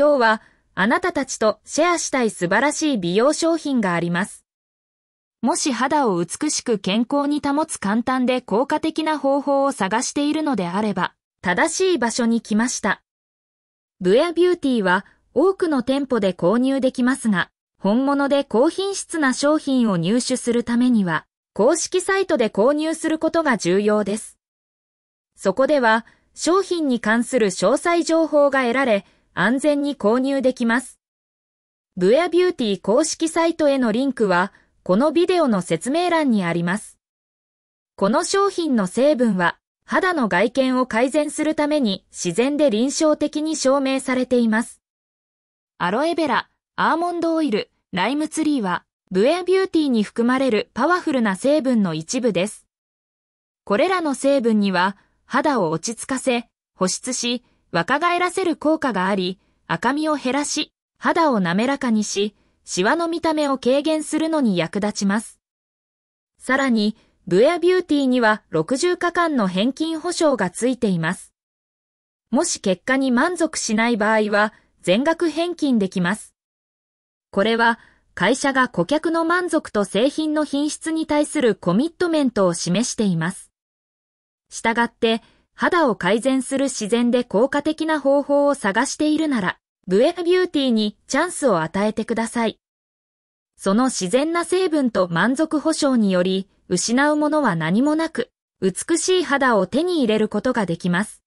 今日はあなたたちとシェアしたい素晴らしい美容商品があります。もし肌を美しく健康に保つ簡単で効果的な方法を探しているのであれば、正しい場所に来ました。ブエアビューティーは多くの店舗で購入できますが、本物で高品質な商品を入手するためには、公式サイトで購入することが重要です。そこでは、商品に関する詳細情報が得られ、安全に購入できます。ブエアビューティー公式サイトへのリンクは、このビデオの説明欄にあります。この商品の成分は、肌の外見を改善するために自然で臨床的に証明されています。アロエベラ、アーモンドオイル、ライムツリーは、ブエアビューティーに含まれるパワフルな成分の一部です。これらの成分には、肌を落ち着かせ、保湿し、若返らせる効果があり、赤みを減らし、肌を滑らかにし、シワの見た目を軽減するのに役立ちます。さらに、ブエアビューティーには60日間の返金保証がついています。もし結果に満足しない場合は、全額返金できます。これは、会社が顧客の満足と製品の品質に対するコミットメントを示しています。したがって、肌を改善する自然で効果的な方法を探しているなら、ブエビューティーにチャンスを与えてください。その自然な成分と満足保証により、失うものは何もなく、美しい肌を手に入れることができます。